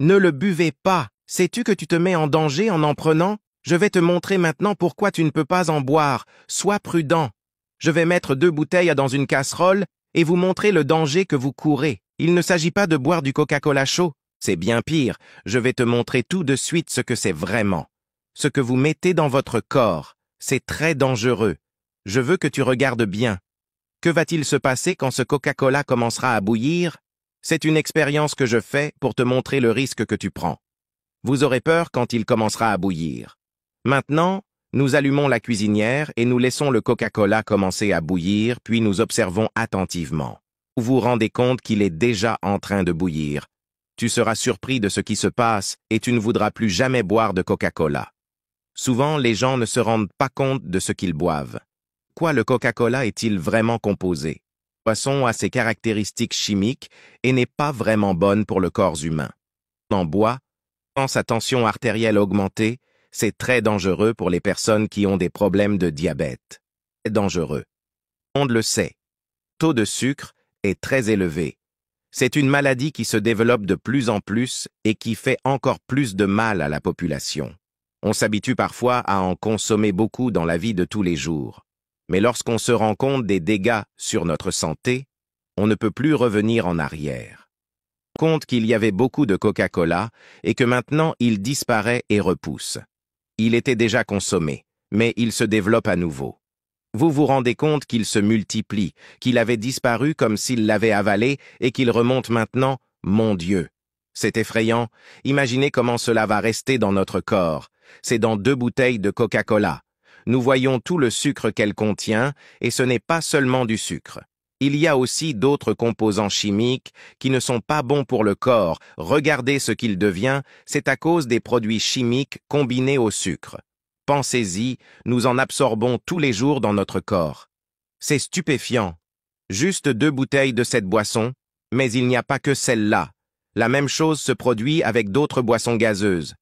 Ne le buvez pas. Sais-tu que tu te mets en danger en en prenant Je vais te montrer maintenant pourquoi tu ne peux pas en boire. Sois prudent. Je vais mettre deux bouteilles dans une casserole et vous montrer le danger que vous courez. Il ne s'agit pas de boire du Coca-Cola chaud. C'est bien pire. Je vais te montrer tout de suite ce que c'est vraiment. Ce que vous mettez dans votre corps. C'est très dangereux. Je veux que tu regardes bien. Que va-t-il se passer quand ce Coca-Cola commencera à bouillir c'est une expérience que je fais pour te montrer le risque que tu prends. Vous aurez peur quand il commencera à bouillir. Maintenant, nous allumons la cuisinière et nous laissons le Coca-Cola commencer à bouillir, puis nous observons attentivement. Vous vous rendez compte qu'il est déjà en train de bouillir. Tu seras surpris de ce qui se passe et tu ne voudras plus jamais boire de Coca-Cola. Souvent, les gens ne se rendent pas compte de ce qu'ils boivent. Quoi le Coca-Cola est-il vraiment composé poisson a ses caractéristiques chimiques et n'est pas vraiment bonne pour le corps humain. En bois, quand sa tension artérielle augmentée, c'est très dangereux pour les personnes qui ont des problèmes de diabète. dangereux. On le sait. Taux de sucre est très élevé. C'est une maladie qui se développe de plus en plus et qui fait encore plus de mal à la population. On s'habitue parfois à en consommer beaucoup dans la vie de tous les jours. Mais lorsqu'on se rend compte des dégâts sur notre santé, on ne peut plus revenir en arrière. Compte qu'il y avait beaucoup de Coca-Cola et que maintenant il disparaît et repousse. Il était déjà consommé, mais il se développe à nouveau. Vous vous rendez compte qu'il se multiplie, qu'il avait disparu comme s'il l'avait avalé et qu'il remonte maintenant, mon Dieu. C'est effrayant. Imaginez comment cela va rester dans notre corps. C'est dans deux bouteilles de Coca-Cola nous voyons tout le sucre qu'elle contient, et ce n'est pas seulement du sucre. Il y a aussi d'autres composants chimiques qui ne sont pas bons pour le corps. Regardez ce qu'il devient, c'est à cause des produits chimiques combinés au sucre. Pensez-y, nous en absorbons tous les jours dans notre corps. C'est stupéfiant. Juste deux bouteilles de cette boisson, mais il n'y a pas que celle-là. La même chose se produit avec d'autres boissons gazeuses.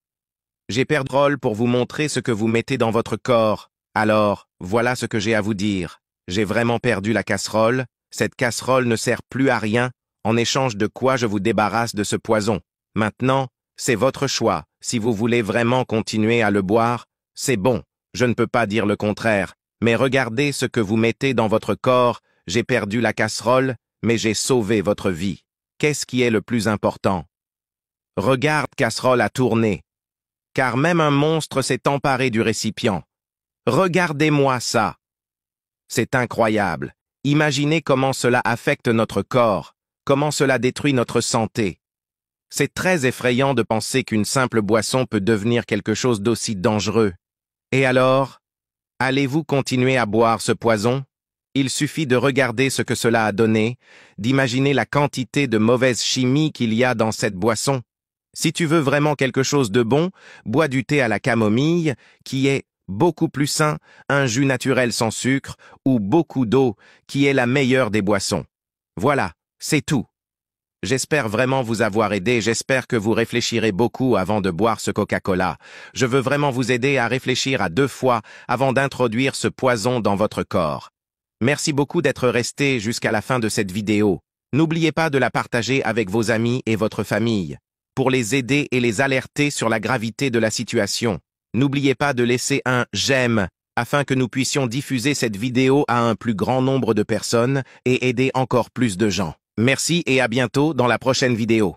J'ai perdu pour vous montrer ce que vous mettez dans votre corps. Alors, voilà ce que j'ai à vous dire. J'ai vraiment perdu la casserole, cette casserole ne sert plus à rien, en échange de quoi je vous débarrasse de ce poison. Maintenant, c'est votre choix, si vous voulez vraiment continuer à le boire, c'est bon, je ne peux pas dire le contraire, mais regardez ce que vous mettez dans votre corps, j'ai perdu la casserole, mais j'ai sauvé votre vie. Qu'est-ce qui est le plus important Regarde casserole à tourner, car même un monstre s'est emparé du récipient. Regardez-moi ça. C'est incroyable. Imaginez comment cela affecte notre corps, comment cela détruit notre santé. C'est très effrayant de penser qu'une simple boisson peut devenir quelque chose d'aussi dangereux. Et alors, allez-vous continuer à boire ce poison Il suffit de regarder ce que cela a donné, d'imaginer la quantité de mauvaise chimie qu'il y a dans cette boisson. Si tu veux vraiment quelque chose de bon, bois du thé à la camomille, qui est beaucoup plus sain, un jus naturel sans sucre ou beaucoup d'eau qui est la meilleure des boissons. Voilà, c'est tout. J'espère vraiment vous avoir aidé, j'espère que vous réfléchirez beaucoup avant de boire ce Coca-Cola. Je veux vraiment vous aider à réfléchir à deux fois avant d'introduire ce poison dans votre corps. Merci beaucoup d'être resté jusqu'à la fin de cette vidéo. N'oubliez pas de la partager avec vos amis et votre famille, pour les aider et les alerter sur la gravité de la situation. N'oubliez pas de laisser un « j'aime » afin que nous puissions diffuser cette vidéo à un plus grand nombre de personnes et aider encore plus de gens. Merci et à bientôt dans la prochaine vidéo.